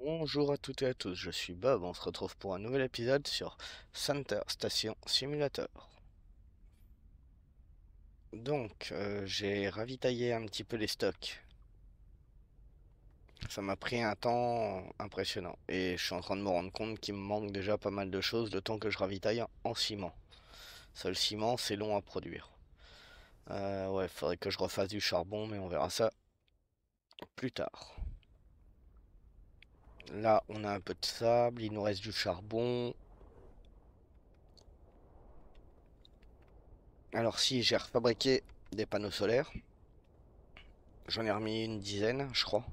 Bonjour à toutes et à tous, je suis Bob, on se retrouve pour un nouvel épisode sur Center Station Simulator. Donc, euh, j'ai ravitaillé un petit peu les stocks. Ça m'a pris un temps impressionnant et je suis en train de me rendre compte qu'il me manque déjà pas mal de choses le temps que je ravitaille en ciment. Seul ciment, c'est long à produire. Euh, ouais, faudrait que je refasse du charbon, mais on verra ça plus tard. Là, on a un peu de sable, il nous reste du charbon. Alors si, j'ai refabriqué des panneaux solaires. J'en ai remis une dizaine, je crois.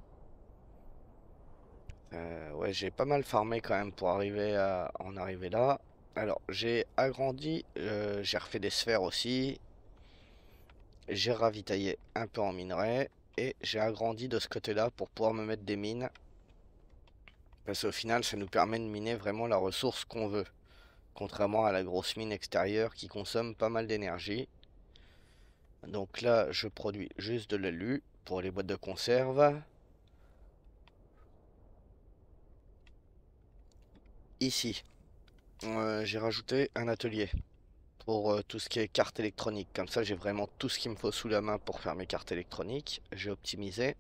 Euh, ouais, j'ai pas mal farmé quand même pour arriver à en arriver là. Alors, j'ai agrandi, euh, j'ai refait des sphères aussi. J'ai ravitaillé un peu en minerai. Et j'ai agrandi de ce côté-là pour pouvoir me mettre des mines. Parce qu'au final, ça nous permet de miner vraiment la ressource qu'on veut. Contrairement à la grosse mine extérieure qui consomme pas mal d'énergie. Donc là, je produis juste de l'alu pour les boîtes de conserve. Ici, euh, j'ai rajouté un atelier pour euh, tout ce qui est carte électronique. Comme ça, j'ai vraiment tout ce qu'il me faut sous la main pour faire mes cartes électroniques. J'ai optimisé.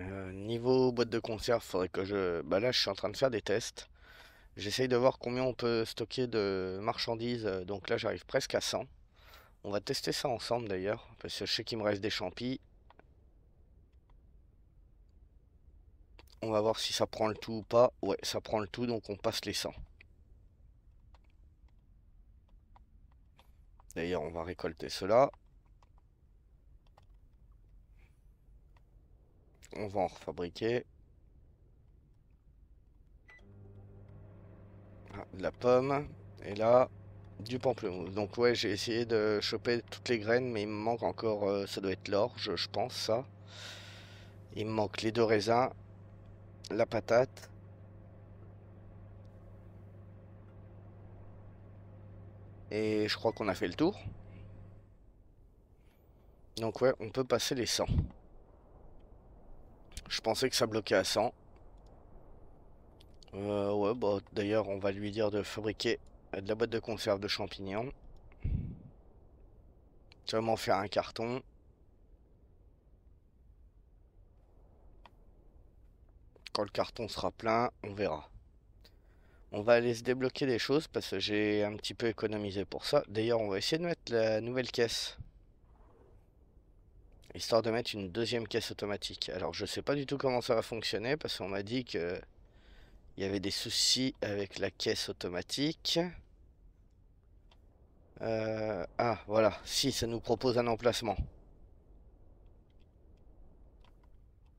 Euh, niveau boîte de conserve, faudrait que je... Bah là, je suis en train de faire des tests. J'essaye de voir combien on peut stocker de marchandises. Euh, donc là, j'arrive presque à 100. On va tester ça ensemble d'ailleurs. Parce que je sais qu'il me reste des champis. On va voir si ça prend le tout ou pas. Ouais, ça prend le tout, donc on passe les 100. D'ailleurs, on va récolter cela. On va en refabriquer. Ah, de la pomme. Et là, du pamplemousse. Donc ouais, j'ai essayé de choper toutes les graines, mais il me manque encore... Euh, ça doit être l'orge, je pense, ça. Il me manque les deux raisins, la patate Et je crois qu'on a fait le tour. Donc ouais, on peut passer les 100. Je pensais que ça bloquait à 100. Euh, ouais, bah, d'ailleurs, on va lui dire de fabriquer de la boîte de conserve de champignons. Comment m'en faire un carton. Quand le carton sera plein, on verra. On va aller se débloquer des choses parce que j'ai un petit peu économisé pour ça. D'ailleurs, on va essayer de mettre la nouvelle caisse. Histoire de mettre une deuxième caisse automatique. Alors, je sais pas du tout comment ça va fonctionner parce qu'on m'a dit que il y avait des soucis avec la caisse automatique. Euh, ah, voilà. Si, ça nous propose un emplacement.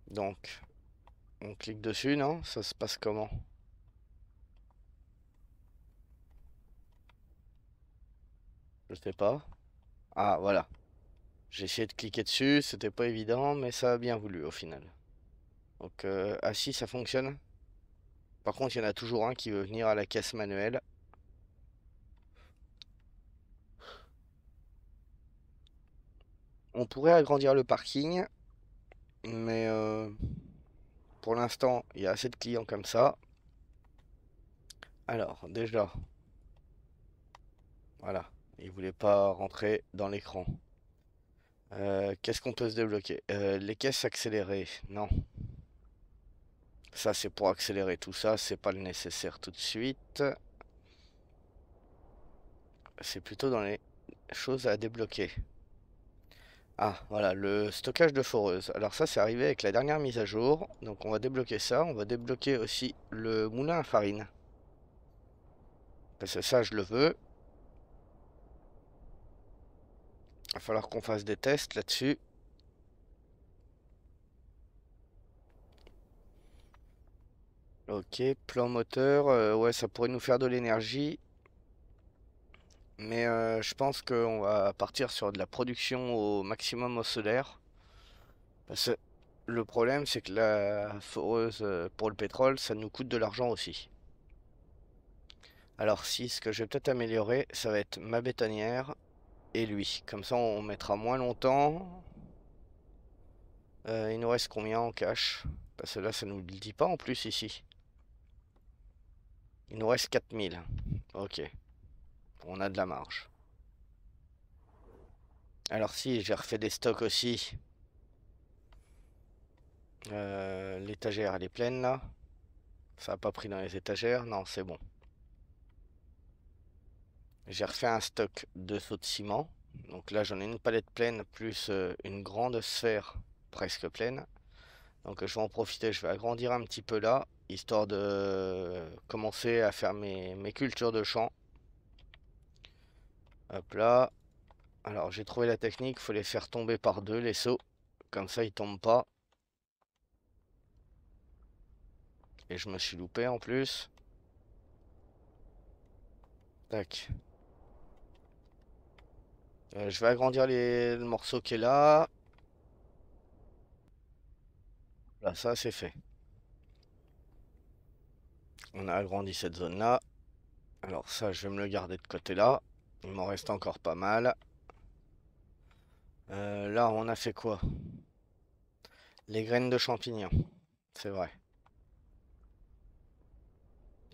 Donc, on clique dessus, non Ça se passe comment Je sais pas. Ah, voilà. J'ai essayé de cliquer dessus, c'était pas évident, mais ça a bien voulu au final. Donc ah euh, si, ça fonctionne. Par contre, il y en a toujours un qui veut venir à la caisse manuelle. On pourrait agrandir le parking, mais euh, pour l'instant, il y a assez de clients comme ça. Alors, déjà, voilà. Il voulait pas rentrer dans l'écran. Euh, qu'est-ce qu'on peut se débloquer euh, Les caisses accélérées, non. Ça, c'est pour accélérer tout ça. C'est pas le nécessaire tout de suite. C'est plutôt dans les choses à débloquer. Ah, voilà, le stockage de foreuse. Alors ça, c'est arrivé avec la dernière mise à jour. Donc on va débloquer ça. On va débloquer aussi le moulin à farine. Parce que ça, je le veux. va falloir qu'on fasse des tests là-dessus. Ok, plan moteur, euh, ouais, ça pourrait nous faire de l'énergie. Mais euh, je pense qu'on va partir sur de la production au maximum au solaire. Parce que le problème, c'est que la foreuse euh, pour le pétrole, ça nous coûte de l'argent aussi. Alors si, ce que je vais peut-être améliorer, ça va être ma bétonnière et lui. Comme ça, on mettra moins longtemps. Euh, il nous reste combien en cash Parce que là, ça nous le dit pas en plus ici. Il nous reste 4000. Ok. On a de la marge. Alors si, j'ai refait des stocks aussi. Euh, l'étagère, elle est pleine là. Ça n'a pas pris dans les étagères. Non, c'est bon. J'ai refait un stock de sauts de ciment. Donc là, j'en ai une palette pleine plus euh, une grande sphère presque pleine. Donc je vais en profiter, je vais agrandir un petit peu là, histoire de euh, commencer à faire mes, cultures de champ. Hop là. Alors j'ai trouvé la technique, Il faut les faire tomber par deux les sauts. Comme ça ils tombent pas. Et je me suis loupé en plus. Tac. Euh, je vais agrandir les... le morceau qui est là. Là, ça c'est fait. On a agrandi cette zone là. Alors ça, je vais me le garder de côté là. Il m'en reste encore pas mal. Euh, là, on a fait quoi Les graines de champignons. C'est vrai.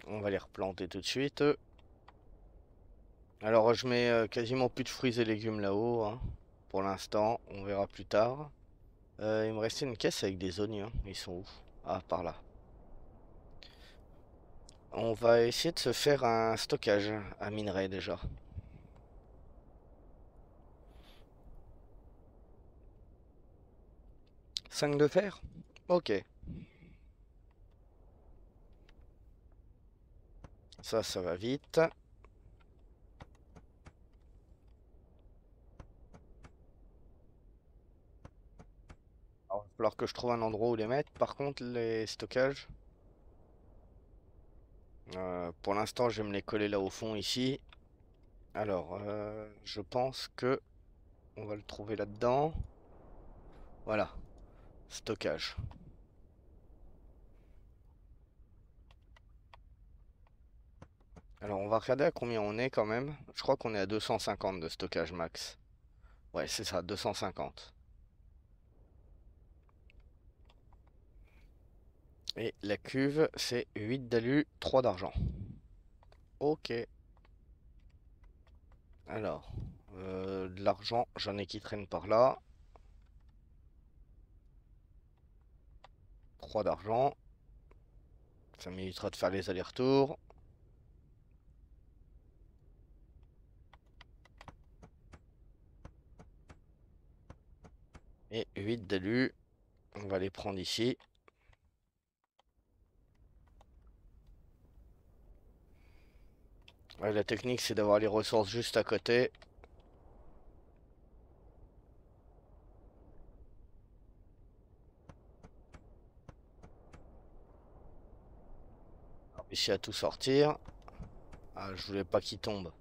On va les replanter tout de suite. Alors je mets euh, quasiment plus de fruits et légumes là-haut. Hein, pour l'instant, on verra plus tard. Euh, il me restait une caisse avec des oignons. Ils sont où Ah, par là. On va essayer de se faire un stockage à minerai déjà. 5 de fer Ok. Ça, ça va vite. Alors que je trouve un endroit où les mettre. Par contre, les stockages... Euh, pour l'instant, je vais me les coller là au fond, ici. Alors, euh, je pense que... On va le trouver là-dedans. Voilà. Stockage. Alors, on va regarder à combien on est quand même. Je crois qu'on est à 250 de stockage max. Ouais, c'est ça, 250. Et la cuve c'est 8 d'alu, 3 d'argent. Ok. Alors, euh, de l'argent, j'en ai qui traîne par là. 3 d'argent. Ça m'évitera de faire les allers-retours. Et 8 d'alu, On va les prendre ici. la technique, c'est d'avoir les ressources juste à côté. Ici à tout sortir. Ah, je voulais pas qu'il tombe.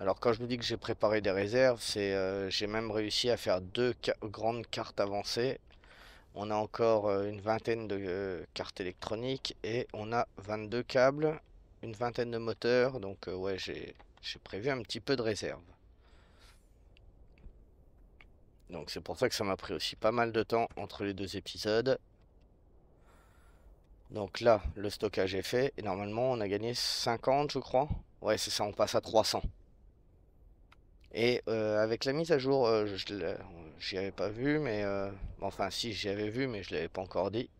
Alors quand je vous dis que j'ai préparé des réserves, c'est euh, j'ai même réussi à faire deux grandes cartes avancées. On a encore euh, une vingtaine de euh, cartes électroniques et on a 22 câbles une vingtaine de moteurs, donc euh, ouais, j'ai prévu un petit peu de réserve. Donc c'est pour ça que ça m'a pris aussi pas mal de temps entre les deux épisodes. Donc là, le stockage est fait, et normalement on a gagné 50, je crois. Ouais, c'est ça, on passe à 300. Et euh, avec la mise à jour, euh, je j'y avais pas vu, mais... enfin, si, j'y avais vu, mais je l'avais pas encore dit.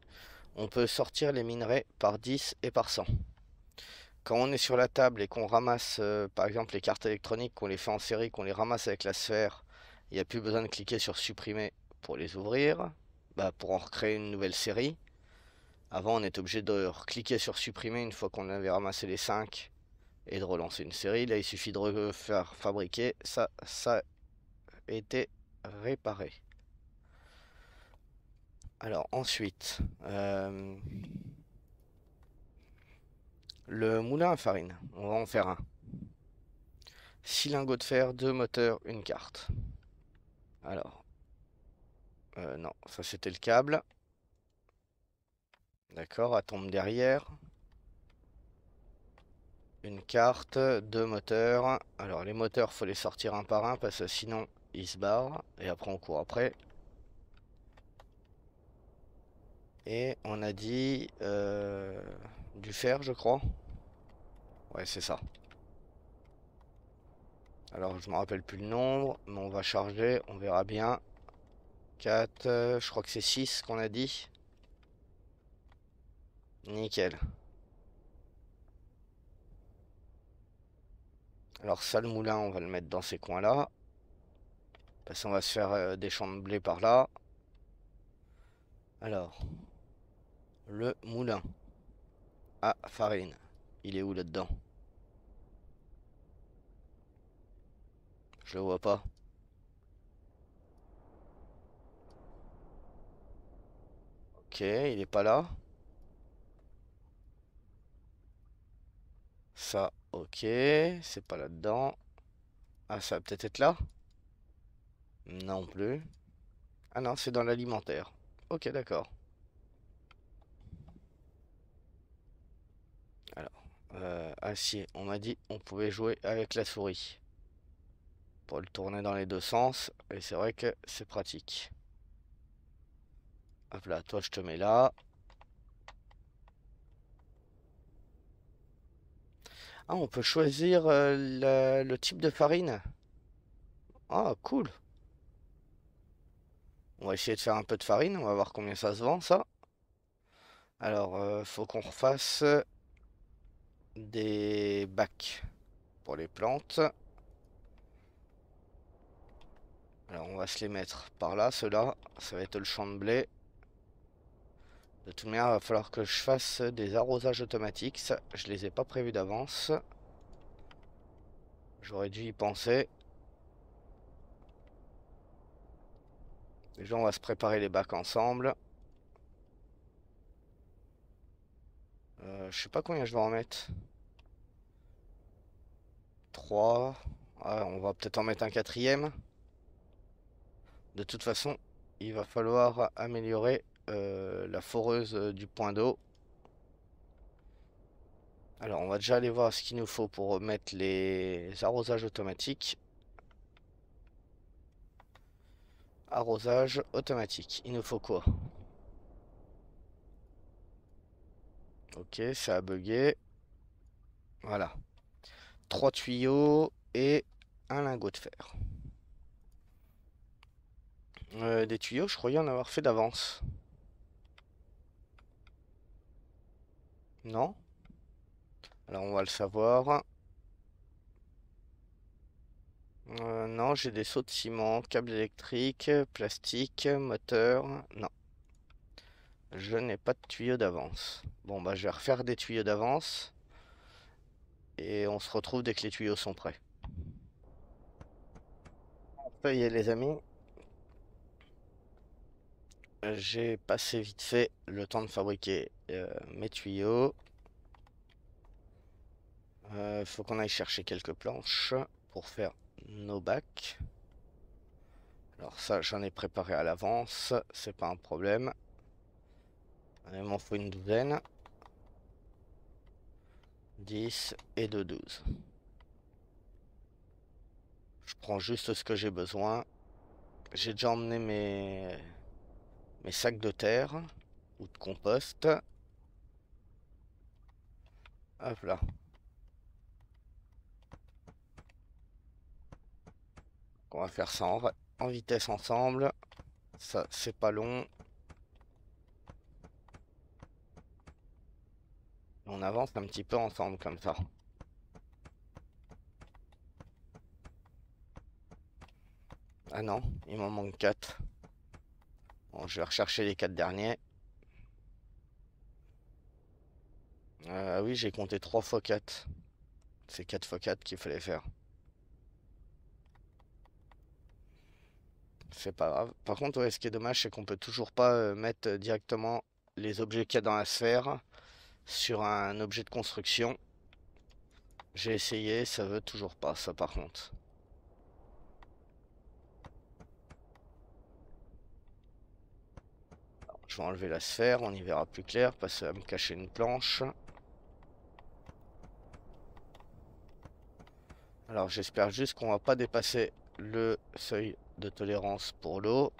On peut sortir les minerais par 10 et par 100 quand on est sur la table et qu'on ramasse, euh, par exemple, les cartes électroniques, qu'on les fait en série, qu'on les ramasse avec la sphère, il n'y a plus besoin de cliquer sur supprimer pour les ouvrir, bah, pour en recréer une nouvelle série. Avant, on était obligé de cliquer sur supprimer une fois qu'on avait ramassé les 5 et de relancer une série. Là, il suffit de refaire fabriquer. Ça, ça a été réparé. Alors ensuite, euh, le moulin à farine, on va en faire un. 6 lingots de fer, deux moteurs, une carte. Alors. Euh, non, ça c'était le câble. D'accord, à tombe derrière. Une carte, deux moteurs. Alors les moteurs, faut les sortir un par un parce que sinon ils se barrent. Et après on court après. Et on a dit... Euh, du fer, je crois. Ouais, c'est ça. Alors, je me rappelle plus le nombre, mais on va charger, on verra bien. 4, euh, je crois que c'est 6 qu'on a dit. Nickel. Alors ça, le moulin, on va le mettre dans ces coins-là. Parce qu'on va se faire euh, des champs de blé par là. Alors, le moulin. Ah, Farine. Il est où là-dedans Je le vois pas. Ok, il est pas là. Ça, ok, c'est pas là-dedans. Ah, ça va peut-être être là Non plus. Ah non, c'est dans l'alimentaire. Ok, d'accord. Euh, acier. Ah on m'a dit on pouvait jouer avec la souris. Pour le tourner dans les deux sens. Et c'est vrai que c'est pratique. Hop là, toi je te mets là. Ah, on peut choisir euh, le, type de farine. Ah, cool. On va essayer de faire un peu de farine. On va voir combien ça se vend, ça. Alors, euh, faut qu'on refasse des bacs pour les plantes. Alors on va se les mettre par là, ceux-là, ça va être le champ de blé. De toute manière, il va falloir que je fasse des arrosages automatiques, ça, je les ai pas prévus d'avance. J'aurais dû y penser. Déjà, on va se préparer les bacs ensemble. Euh, je sais pas combien je vais en mettre. 3. on va peut-être en mettre un quatrième. De toute façon, il va falloir améliorer euh, la foreuse euh, du point d'eau. Alors, on va déjà aller voir ce qu'il nous faut pour mettre les arrosages automatiques. Arrosage automatique. Il nous faut quoi Ok, ça a bugué. Voilà. Trois tuyaux et un lingot de fer. Euh, des tuyaux, je croyais en avoir fait d'avance. Non Alors on va le savoir. Euh, non, j'ai des sauts de ciment, câbles électriques, plastique, moteur. Non. Je n'ai pas de tuyaux d'avance. Bon, bah, je vais refaire des tuyaux d'avance. Et on se retrouve dès que les tuyaux sont prêts. On les amis. J'ai passé vite fait le temps de fabriquer euh, mes tuyaux. Il euh, faut qu'on aille chercher quelques planches pour faire nos bacs. Alors ça, j'en ai préparé à l'avance, c'est pas un problème. Il m'en faut une douzaine. 10 et de 12. Je prends juste ce que j'ai besoin. J'ai déjà emmené mes... mes sacs de terre ou de compost. Hop là. On va faire ça en vitesse ensemble. Ça, c'est pas long. On avance un petit peu ensemble comme ça. Ah non, il m'en manque 4. Bon, je vais rechercher les 4 derniers. Ah oui, j'ai compté 3 x 4. C'est 4 x 4 qu'il fallait faire. C'est pas grave. Par contre, ce qui est dommage, c'est qu'on peut toujours pas euh, mettre directement les objets qu'il y a dans la sphère sur un objet de construction. J'ai essayé, ça veut toujours pas, ça par contre. je vais enlever la sphère, on y verra plus clair, ça à me cacher une planche. Alors j'espère juste qu'on va pas dépasser le seuil de tolérance pour l'eau.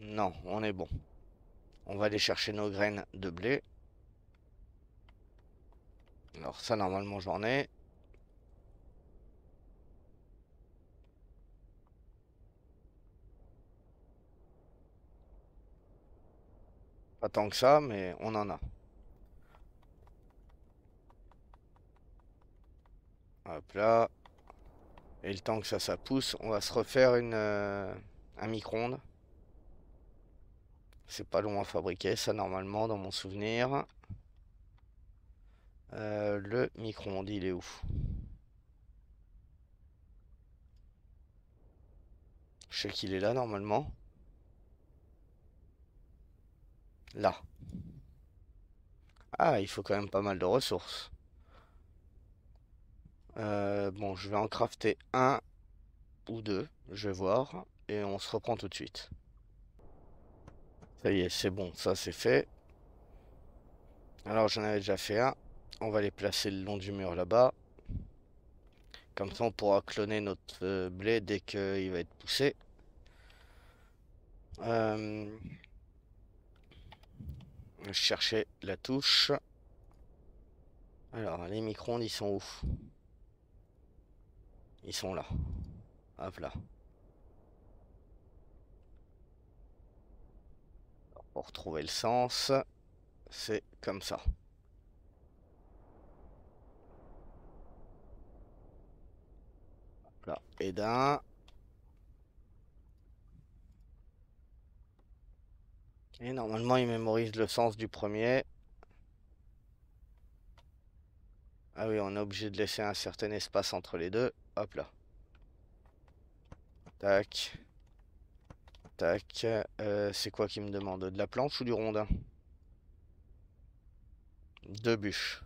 Non, on est bon. On va aller chercher nos graines de blé. Alors ça, normalement, j'en ai. Pas tant que ça, mais on en a. Hop là. Et le temps que ça, ça pousse, on va se refaire une, euh, un micro-ondes. C'est pas long à fabriquer ça, normalement, dans mon souvenir. Euh, le micro-ondes, il est où Je sais qu'il est là, normalement. Là. Ah, il faut quand même pas mal de ressources. Euh, bon, je vais en crafter un ou deux, je vais voir, et on se reprend tout de suite. Ça y est, c'est bon, ça c'est fait. Alors j'en avais déjà fait un. On va les placer le long du mur là-bas. Comme ça on pourra cloner notre euh, blé dès qu'il va être poussé. Euh... Je la touche. Alors, les micro-ondes, ils sont où Ils sont là. Hop là. Pour retrouver le sens, c'est comme ça. Là, et d'un. Et normalement, il mémorise le sens du premier. Ah oui, on est obligé de laisser un certain espace entre les deux. Hop là. Tac. Tac. Euh, c'est quoi qui me demande De la planche ou du rondin Deux bûches.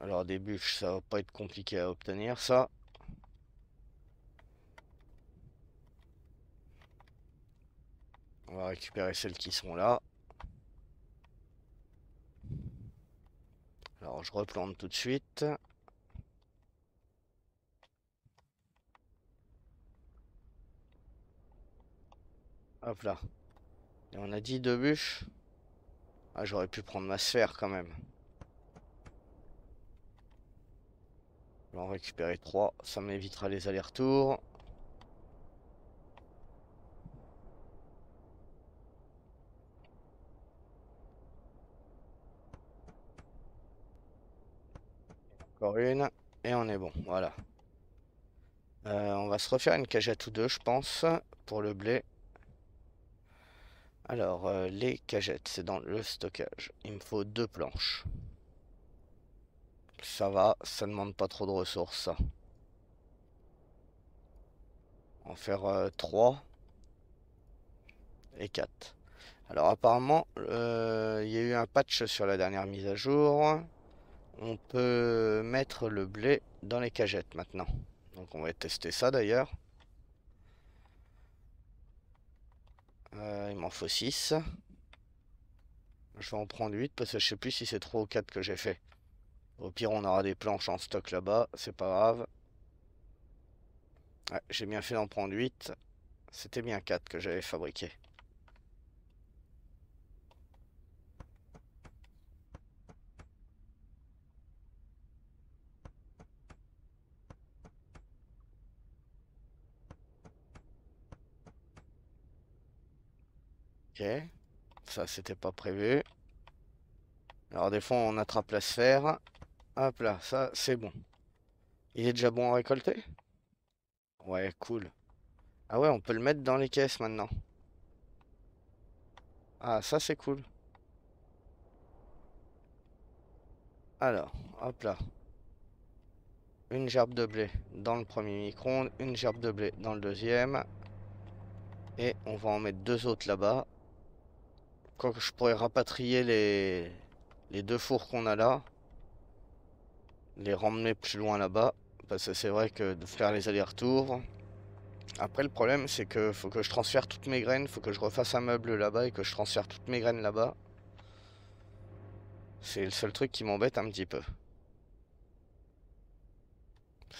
Alors des bûches, ça va pas être compliqué à obtenir ça. On va récupérer celles qui sont là. Alors je replante tout de suite. Hop là. Et on a dit deux bûches. Ah, j'aurais pu prendre ma sphère quand même. Je vais en récupérer trois. Ça m'évitera les allers-retours. Encore une. Et on est bon. Voilà. Euh, on va se refaire une cagette à tous deux, je pense, pour le blé. Alors, euh, les cagettes, c'est dans le stockage. Il me faut deux planches. Ça va, ça ne demande pas trop de ressources, En faire euh, trois. 3 et 4. Alors apparemment, euh, il y a eu un patch sur la dernière mise à jour. On peut mettre le blé dans les cagettes maintenant. Donc on va tester ça d'ailleurs. Euh, il m'en faut 6. Je vais en prendre 8 parce que je sais plus si c'est 3 ou 4 que j'ai fait. Au pire, on aura des planches en stock là-bas, c'est pas grave. j'ai bien fait d'en prendre 8. C'était bien 4 que j'avais fabriqué. Ça, c'était pas prévu. Alors, des fois, on attrape la sphère. Hop là, ça, c'est bon. Il est déjà bon à récolter Ouais, cool. Ah ouais, on peut le mettre dans les caisses maintenant. Ah, ça, c'est cool. Alors, hop là. Une gerbe de blé dans le premier micro-ondes, une gerbe de blé dans le deuxième. Et on va en mettre deux autres là-bas que je pourrais rapatrier les, deux fours qu'on a là, les ramener plus loin là-bas, parce que c'est vrai que de faire les allers-retours. Après, le problème, c'est que faut que je transfère toutes mes graines, faut que je refasse un meuble là-bas et que je transfère toutes mes graines là-bas. C'est le seul truc qui m'embête un petit peu.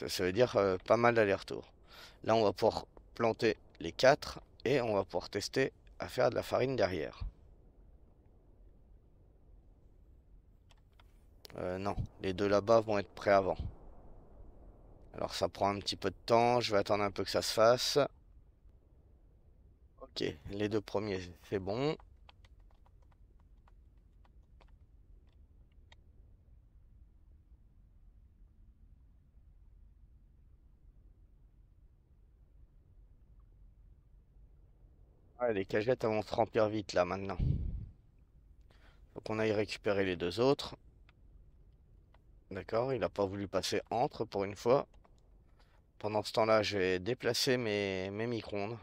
Ça, veut dire euh, pas mal d'allers-retours. Là, on va pouvoir planter les quatre et on va pouvoir tester à faire de la farine derrière. Euh, non, les deux là-bas vont être prêts avant. Alors ça prend un petit peu de temps, je vais attendre un peu que ça se fasse. Ok, les deux premiers, c'est bon. les cagettes vont se remplir vite là maintenant. Faut qu'on aille récupérer les deux autres. D'accord, il n'a pas voulu passer entre pour une fois. Pendant ce temps-là, je vais déplacer mes, mes micro-ondes.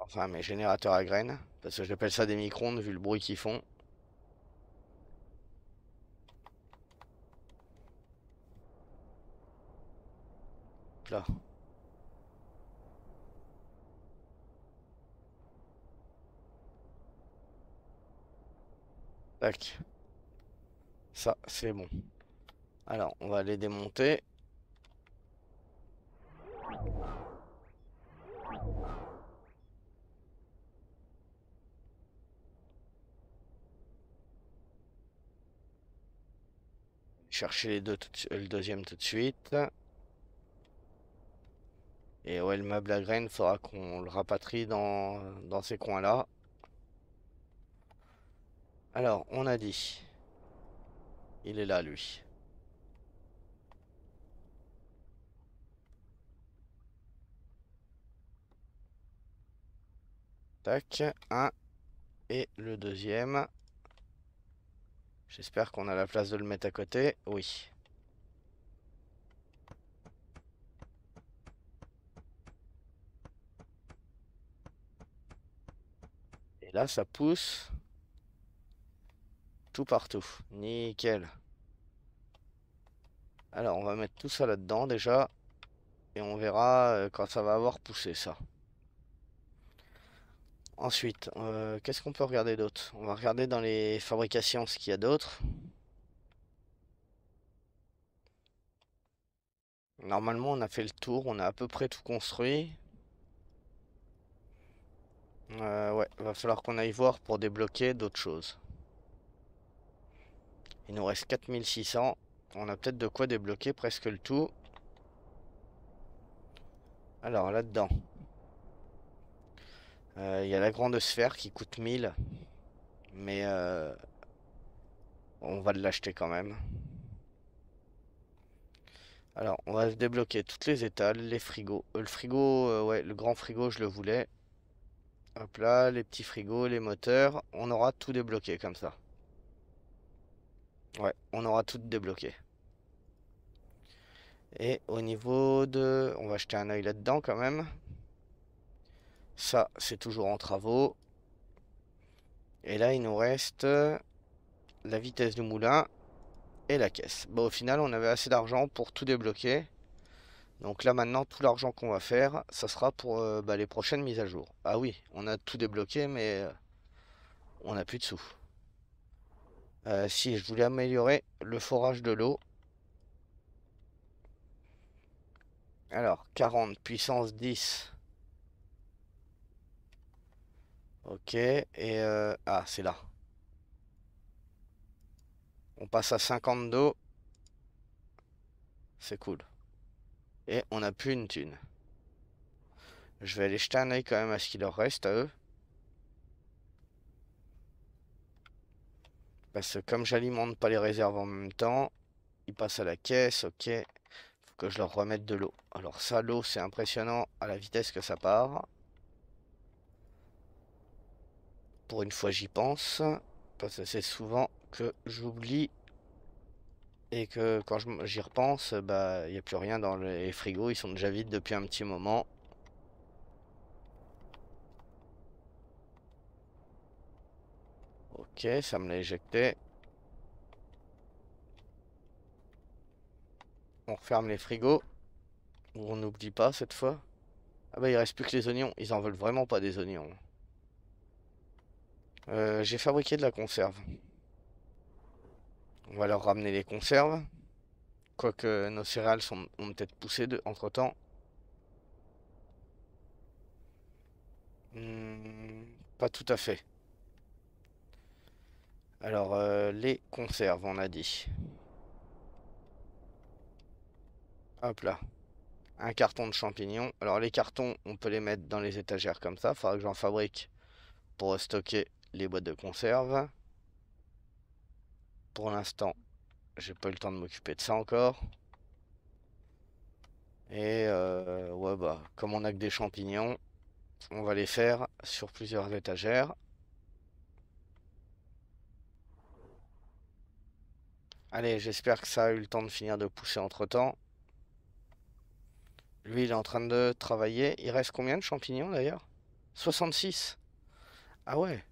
Enfin, mes générateurs à graines. Parce que j'appelle ça des micro-ondes vu le bruit qu'ils font. Là. Ça, c'est bon. Alors, on va les démonter. Chercher les deux, euh, le deuxième tout de suite. Et ouais, le meuble à graines, faudra qu'on le rapatrie dans, dans ces coins-là. Alors, on a dit. Il est là, lui. Tac, un. Et le deuxième. J'espère qu'on a la place de le mettre à côté. Oui. Et là, ça pousse tout partout. Nickel. Alors, on va mettre tout ça là-dedans déjà. Et on verra euh, quand ça va avoir poussé ça. Ensuite, euh, qu'est-ce qu'on peut regarder d'autre On va regarder dans les fabrications ce qu'il y a d'autre. Normalement, on a fait le tour, on a à peu près tout construit. Euh, ouais, va falloir qu'on aille voir pour débloquer d'autres choses. Il nous reste 4600. On a peut-être de quoi débloquer presque le tout. Alors là-dedans. Euh, il y a la grande sphère qui coûte 1000. Mais euh, on va l'acheter quand même. Alors, on va débloquer toutes les étals, les frigos. Euh, le frigo, ouais, le grand frigo, je le voulais. Hop là, les petits frigos, les moteurs. On aura tout débloqué comme ça. Ouais, on aura tout débloqué Et au niveau de... On va jeter un oeil là-dedans quand même. Ça, c'est toujours en travaux. Et là, il nous reste la vitesse du moulin et la caisse. Bah au final, on avait assez d'argent pour tout débloquer. Donc là, maintenant, tout l'argent qu'on va faire, ça sera pour euh, bah, les prochaines mises à jour. Ah oui, on a tout débloqué, mais euh, on n'a plus de sous. Euh, si je voulais améliorer le forage de l'eau. Alors, 40, puissance 10. Ok, et... Euh, ah, c'est là. On passe à 50 d'eau. C'est cool. Et on n'a plus une thune. Je vais aller jeter un quand même à ce qu'il leur reste à eux. Parce que comme j'alimente pas les réserves en même temps, ils passent à la caisse, ok. Faut que je leur remette de l'eau. Alors ça, l'eau, c'est impressionnant à la vitesse que ça part. Pour une fois, j'y pense. Parce que c'est souvent que j'oublie. Et que quand j'y repense, bah, il n'y a plus rien dans les frigos. Ils sont déjà vides depuis un petit moment. Ok, ça me l'a éjecté. On referme les frigos. On n'oublie pas cette fois. Ah bah il reste plus que les oignons. Ils en veulent vraiment pas des oignons. Euh, j'ai fabriqué de la conserve. On va leur ramener les conserves. Quoique nos céréales ont peut-être poussé de, entre temps. Hmm, pas tout à fait. Alors, euh, les conserves, on a dit. Hop là. Un carton de champignons. Alors, les cartons, on peut les mettre dans les étagères comme ça. Il Faudra que j'en fabrique pour stocker les boîtes de conserve. Pour l'instant, j'ai pas eu le temps de m'occuper de ça encore. Et euh, ouais, bah, comme on a que des champignons, on va les faire sur plusieurs étagères. Allez, j'espère que ça a eu le temps de finir de pousser entre-temps. Lui, il est en train de travailler. Il reste combien de champignons, d'ailleurs 66. Ah ouais.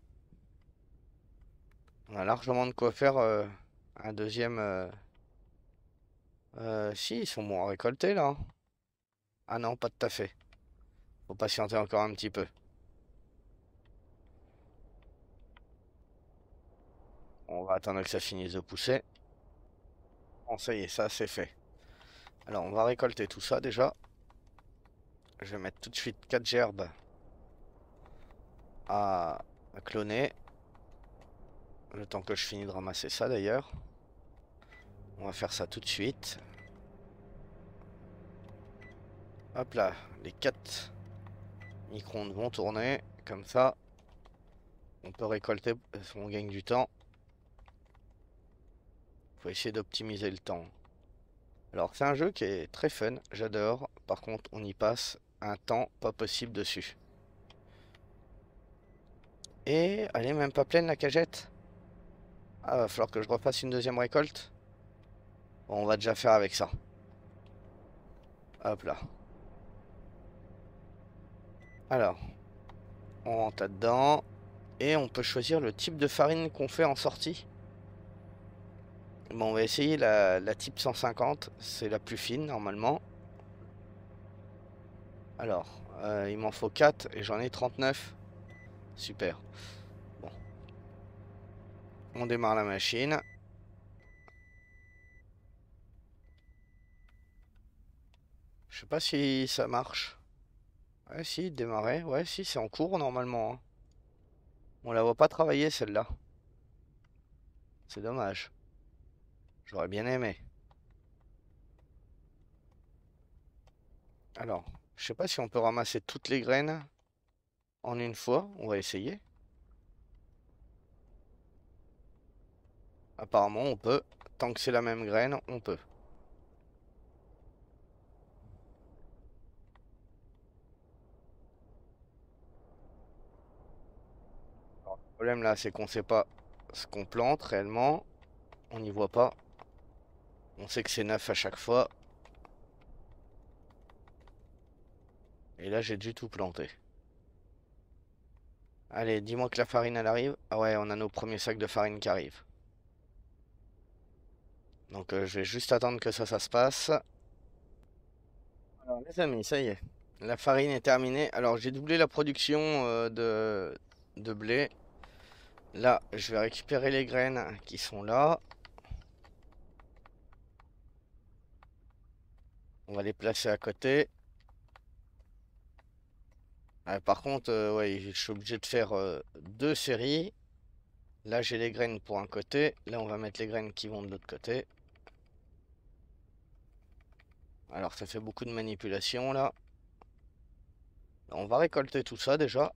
On a largement de quoi faire euh, un deuxième... Euh, euh... si, ils sont moins récoltés, là. Hein. Ah non, pas tout à fait. Faut patienter encore un petit peu. On va attendre que ça finisse de pousser ça ça c'est fait. Alors, on va récolter tout ça déjà. Je vais mettre tout de suite 4 gerbes à cloner. Le temps que je finis de ramasser ça d'ailleurs. On va faire ça tout de suite. Hop là, les 4 micro-ondes vont tourner. Comme ça, on peut récolter, on gagne du temps essayer d'optimiser le temps. Alors c'est un jeu qui est très fun, j'adore. Par contre, on y passe un temps pas possible dessus. Et elle est même pas pleine la cagette. Ah, va falloir que je refasse une deuxième récolte. on va déjà faire avec ça. Hop là. Alors, on rentre là-dedans. Et on peut choisir le type de farine qu'on fait en sortie. Bon, on va essayer la, type 150. C'est la plus fine, normalement. Alors, euh, il m'en faut 4 et j'en ai 39. Super. Bon. On démarre la machine. Je sais pas si ça marche. Ouais, si, démarrer. Ouais, si, c'est en cours, normalement. On hein. On la voit pas travailler, celle-là. C'est dommage. J'aurais bien aimé. Alors, je sais pas si on peut ramasser toutes les graines en une fois. On va essayer. Apparemment, on peut. Tant que c'est la même graine, on peut. le problème là, c'est qu'on sait pas ce qu'on plante réellement. On n'y voit pas. On sait que c'est neuf à chaque fois. Et là, j'ai du tout planté Allez, dis-moi que la farine, elle arrive. Ah ouais, on a nos premiers sacs de farine qui arrivent. Donc, euh, je vais juste attendre que ça, ça se passe. Alors, les amis, ça y est. La farine est terminée. Alors, j'ai doublé la production euh, de, de blé. Là, je vais récupérer les graines qui sont là. On va les placer à côté. Ah, par contre, euh, oui je suis obligé de faire euh, deux séries. Là, j'ai les graines pour un côté. Là, on va mettre les graines qui vont de l'autre côté. Alors, ça fait beaucoup de manipulation, là. On va récolter tout ça, déjà.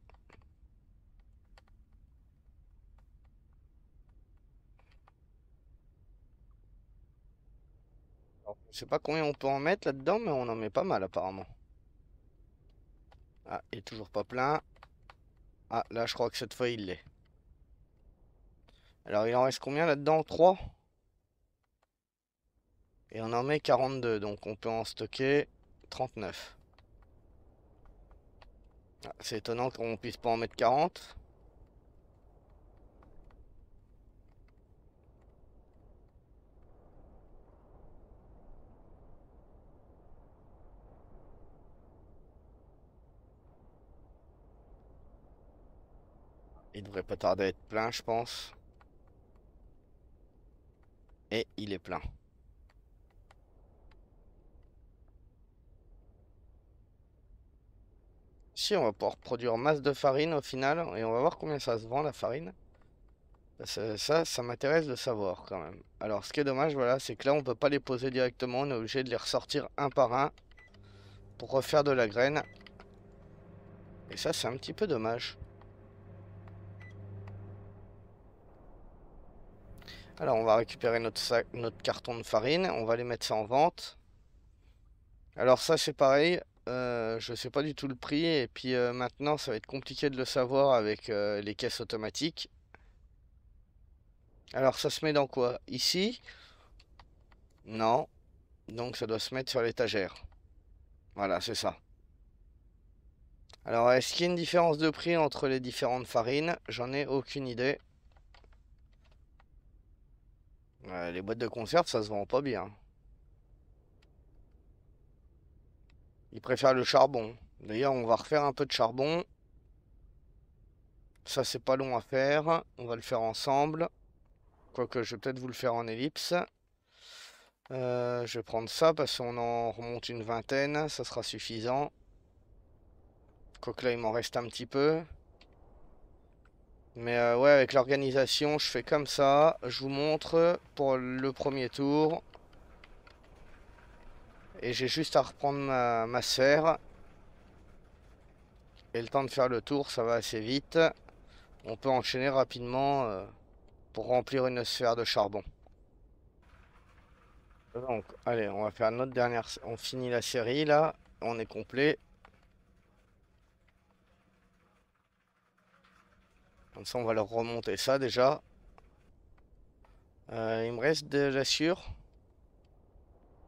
Je sais pas combien on peut en mettre là-dedans, mais on en met pas mal apparemment. Ah, il est toujours pas plein. Ah, là je crois que cette fois il l'est. Alors il en reste combien là-dedans 3 Et on en met 42, donc on peut en stocker 39. Ah, c'est étonnant qu'on puisse pas en mettre 40. Il devrait pas tarder à être plein, je pense. Et il est plein. Si, on va pouvoir produire masse de farine au final. Et on va voir combien ça se vend, la farine. Ça, ça, m'intéresse de savoir quand même. Alors, ce qui est dommage, voilà, c'est que là, on peut pas les poser directement. On est obligé de les ressortir un par un pour refaire de la graine. Et ça, c'est un petit peu dommage. Alors, on va récupérer notre, carton de farine. On va les mettre ça en vente. Alors ça, c'est pareil. Euh, je ne sais pas du tout le prix. Et puis euh, maintenant, ça va être compliqué de le savoir avec euh, les caisses automatiques. Alors, ça se met dans quoi Ici Non. Donc, ça doit se mettre sur l'étagère. Voilà, c'est ça. Alors, est-ce qu'il y a une différence de prix entre les différentes farines J'en ai aucune idée les boîtes de conserve, ça se vend pas bien. Ils préfèrent le charbon. D'ailleurs, on va refaire un peu de charbon. Ça, c'est pas long à faire. On va le faire ensemble. Quoique, je vais peut-être vous le faire en ellipse. Euh, je vais prendre ça parce qu'on en remonte une vingtaine. Ça sera suffisant. Quoique là, il m'en reste un petit peu. Mais euh, ouais, avec l'organisation, je fais comme ça. Je vous montre pour le premier tour. Et j'ai juste à reprendre ma, sphère. Et le temps de faire le tour, ça va assez vite. On peut enchaîner rapidement euh, pour remplir une sphère de charbon. Donc, allez, on va faire notre dernière... On finit la série, là. On est complet. Comme ça, on va leur remonter ça déjà. Euh, il me reste déjà sûr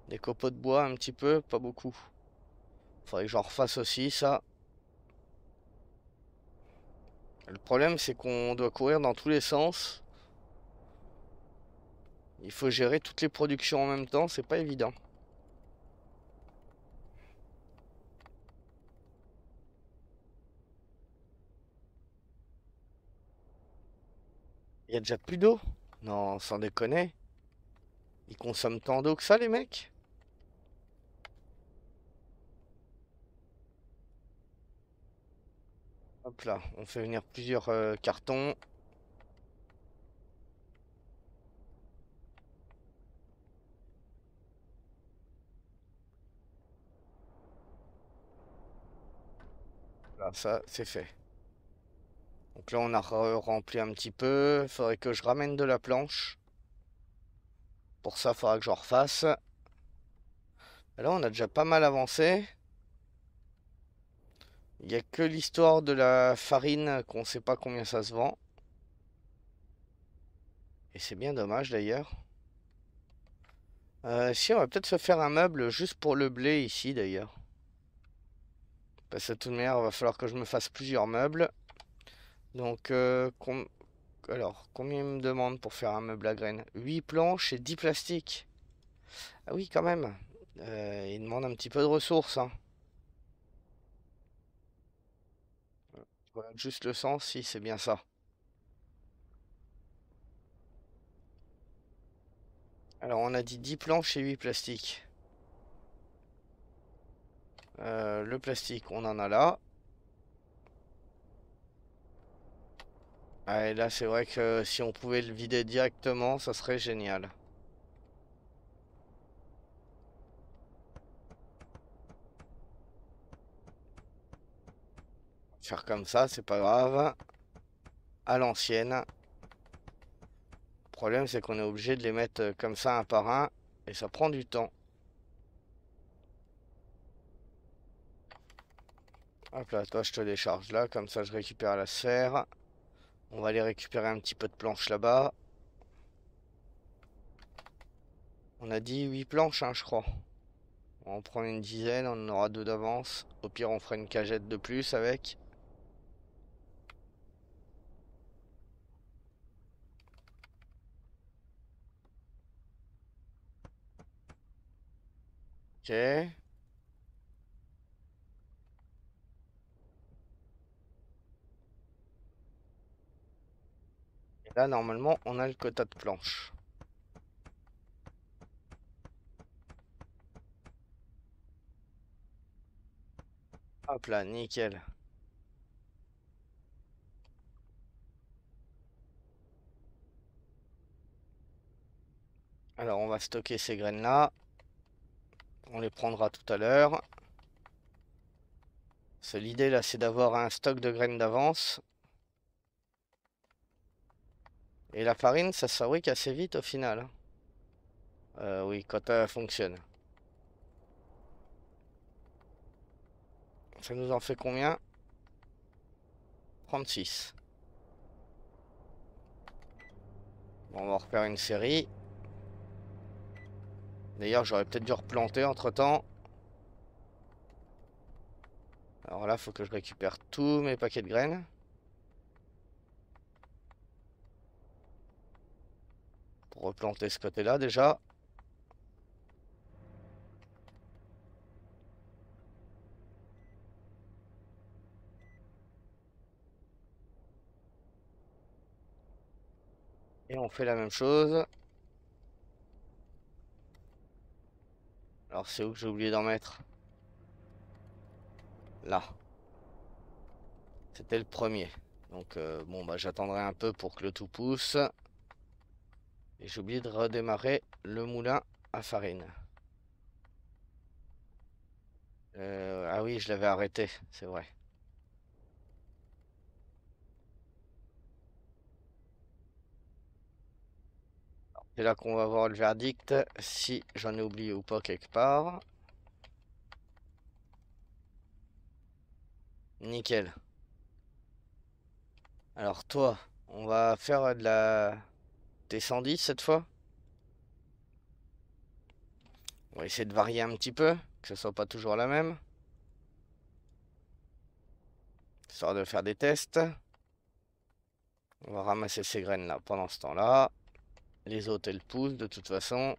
Des copeaux de bois un petit peu, pas beaucoup. Faudrait que j'en refasse aussi ça. Le problème c'est qu'on doit courir dans tous les sens. Il faut gérer toutes les productions en même temps, c'est pas évident. Il y a déjà plus d'eau Non, sans déconner. Ils consomment tant d'eau que ça, les mecs Hop là, on fait venir plusieurs euh, cartons. Là, ça, c'est fait. Donc là, on a rempli un petit peu. Il faudrait que je ramène de la planche. Pour ça, il faudra que je refasse. là, on a déjà pas mal avancé. Il n'y a que l'histoire de la farine qu'on ne sait pas combien ça se vend. Et c'est bien dommage d'ailleurs. Euh, si, on va peut-être se faire un meuble juste pour le blé ici d'ailleurs. Parce que de toute manière, il va falloir que je me fasse plusieurs meubles. Donc, euh, alors, combien il me demande pour faire un meuble à graines 8 planches et 10 plastiques. Ah oui, quand même. Euh, il demande un petit peu de ressources. Voilà, hein. juste le sens, si c'est bien ça. Alors, on a dit 10 planches et 8 plastiques. Euh, le plastique, on en a là. Et là, c'est vrai que si on pouvait le vider directement, ça serait génial. Faire comme ça, c'est pas grave. À l'ancienne. Le problème, c'est qu'on est obligé de les mettre comme ça un par un. Et ça prend du temps. Hop là, toi, je te décharge là. Comme ça, je récupère la sphère. On va aller récupérer un petit peu de planches là-bas. On a dit 8 planches, hein, je crois. On va en prendre une dizaine, on en aura deux d'avance. Au pire, on fera une cagette de plus avec. Ok. Là, normalement, on a le quota de planches. Hop là, nickel. Alors, on va stocker ces graines-là. On les prendra tout à l'heure. L'idée, là, c'est d'avoir un stock de graines d'avance. Et la farine, ça se fabrique assez vite au final. Hein. Euh, oui, quand elle fonctionne. Ça nous en fait combien 36. Bon, on va refaire une série. D'ailleurs, j'aurais peut-être dû replanter entre-temps. Alors là, faut que je récupère tous mes paquets de graines. replanter ce côté-là déjà. Et on fait la même chose. Alors c'est où que j'ai oublié d'en mettre Là. C'était le premier. Donc euh, bon bah j'attendrai un peu pour que le tout pousse. Et j'ai de redémarrer le moulin à farine. Euh, ah oui, je l'avais arrêté, c'est vrai. C'est là qu'on va voir le verdict, si j'en ai oublié ou pas quelque part. Nickel. Alors toi, on va faire de la T'es 110 cette fois On va essayer de varier un petit peu, que ce soit pas toujours la même. Histoire de faire des tests. On va ramasser ces graines là pendant ce temps là. Les autres elles poussent de toute façon.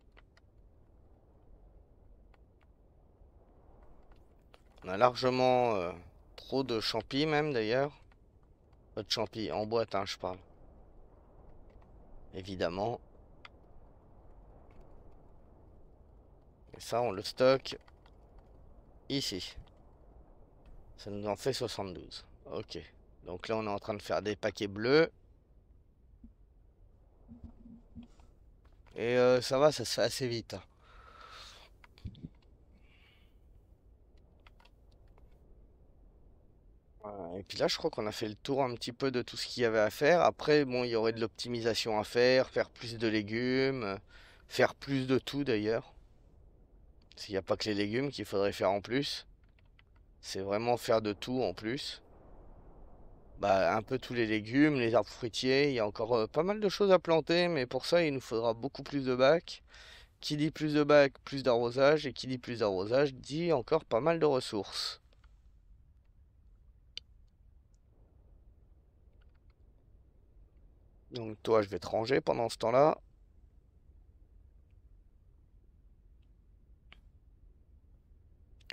On a largement euh, trop de champis même d'ailleurs. Pas de champis, en boîte hein, je parle évidemment. Et ça, on le stocke ici. Ça nous en fait 72. Ok. Donc là, on est en train de faire des paquets bleus. Et euh, ça va, ça se fait assez vite. Hein. Euh, et puis là, je crois qu'on a fait le tour un petit peu de tout ce qu'il y avait à faire. Après, bon, il y aurait de l'optimisation à faire, faire plus de légumes, euh, faire plus de tout d'ailleurs. S'il n'y a pas que les légumes qu'il faudrait faire en plus. C'est vraiment faire de tout en plus. Bah, un peu tous les légumes, les arbres fruitiers. Il y a encore euh, pas mal de choses à planter, mais pour ça, il nous faudra beaucoup plus de bacs. Qui dit plus de bacs, plus d'arrosage. Et qui dit plus d'arrosage, dit encore pas mal de ressources. Donc toi, je vais te ranger pendant ce temps-là.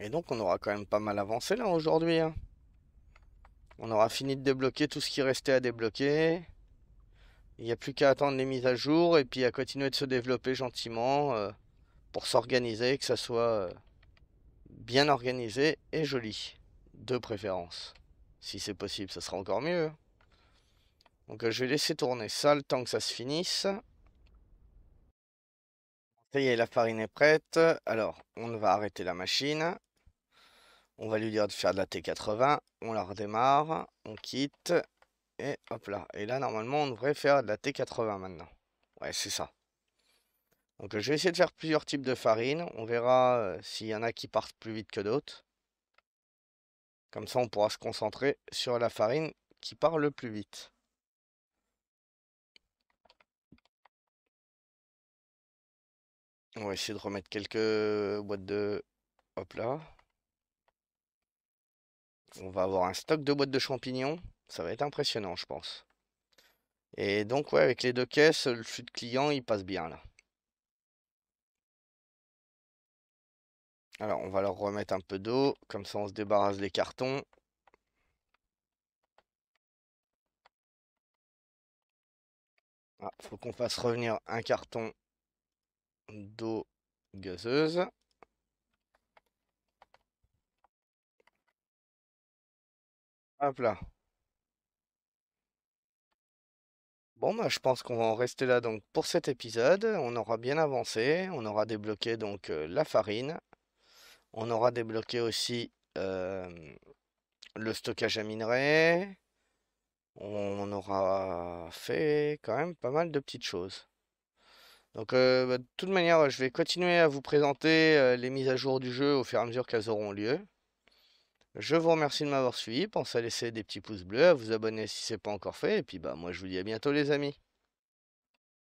Et donc, on aura quand même pas mal avancé là aujourd'hui. Hein. On aura fini de débloquer tout ce qui restait à débloquer. Il n'y a plus qu'à attendre les mises à jour et puis à continuer de se développer gentiment euh, pour s'organiser, que ça soit euh, bien organisé et joli. De préférence. Si c'est possible, ça sera encore mieux. Hein. Donc euh, je vais laisser tourner ça le temps que ça se finisse. Ça y est, la farine est prête. Alors, on va arrêter la machine. On va lui dire de faire de la T80. On la redémarre. On quitte. Et hop là. Et là, normalement, on devrait faire de la T80 maintenant. Ouais, c'est ça. Donc euh, je vais essayer de faire plusieurs types de farine. On verra euh, s'il y en a qui partent plus vite que d'autres. Comme ça, on pourra se concentrer sur la farine qui part le plus vite. On va essayer de remettre quelques boîtes de... Hop là. On va avoir un stock de boîtes de champignons. Ça va être impressionnant, je pense. Et donc, ouais, avec les deux caisses, le flux de clients, il passe bien, là. Alors, on va leur remettre un peu d'eau. Comme ça, on se débarrasse des cartons. Ah, faut qu'on fasse revenir un carton d'eau gazeuse. Hop là. Bon, bah, je pense qu'on va en rester là donc pour cet épisode. On aura bien avancé, on aura débloqué donc euh, la farine, on aura débloqué aussi euh, le stockage à minerais, on aura fait quand même pas mal de petites choses. Donc euh, bah, de toute manière, je vais continuer à vous présenter euh, les mises à jour du jeu au fur et à mesure qu'elles auront lieu. Je vous remercie de m'avoir suivi, pensez à laisser des petits pouces bleus, à vous abonner si ce n'est pas encore fait, et puis bah moi je vous dis à bientôt les amis.